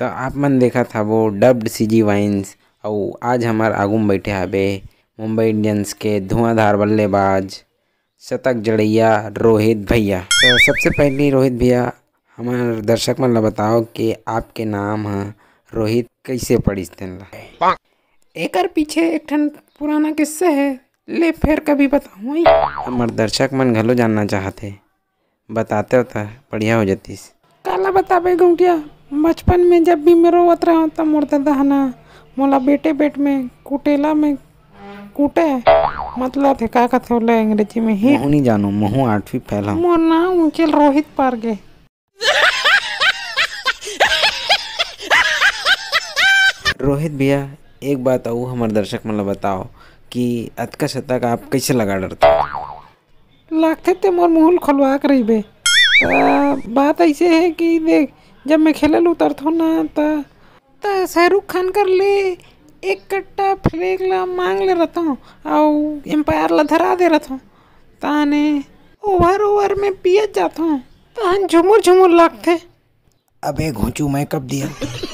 तो आप मन देखा था वो डब्ड सीजी वाइन्स और आज हमारे आगू में बैठे हबे मुंबई इंडियंस के धुआंधार बल्लेबाज शतक जड़ैया रोहित भैया तो सबसे पहले रोहित भैया हमारे दर्शक मन ला बताओ कि आपके नाम है हाँ, रोहित कैसे पड़ी थे ला एक पीछे एक ठन पुराना किस्सा है ले फिर कभी बताऊँ हमारे दर्शक मन घलो जानना चाहते बताते होता बढ़िया हो जाती काला बताबे गुटिया बचपन में जब भी मैं रोवत रहा तब मोर ददा हना मोला बेटे बेट में कुटेला में कुटे मतलब थे का कथे बोले अंग्रेजी में ही महू नहीं जानू महू आठवीं पहला मोर नाम उचल रोहित पारगे रोहित भैया एक बात आओ हमारे दर्शक मतलब बताओ कि अतका शतक आप कैसे लगा डरते लगते थे मोर मुहल खुलवा कर बात ऐसे है कि देख जब मैं खेल उतर उतरथो ना तो तो शाहरुख खान कर ले एक कट्टा फ्लैग ला मांग ले रहता हूँ और एम्पायर ला धरा दे हूँ ताने ओवर ओवर में पियत जाथो तहन झुमुर झुमुर लगते अबे घोंचू मैं कब दिया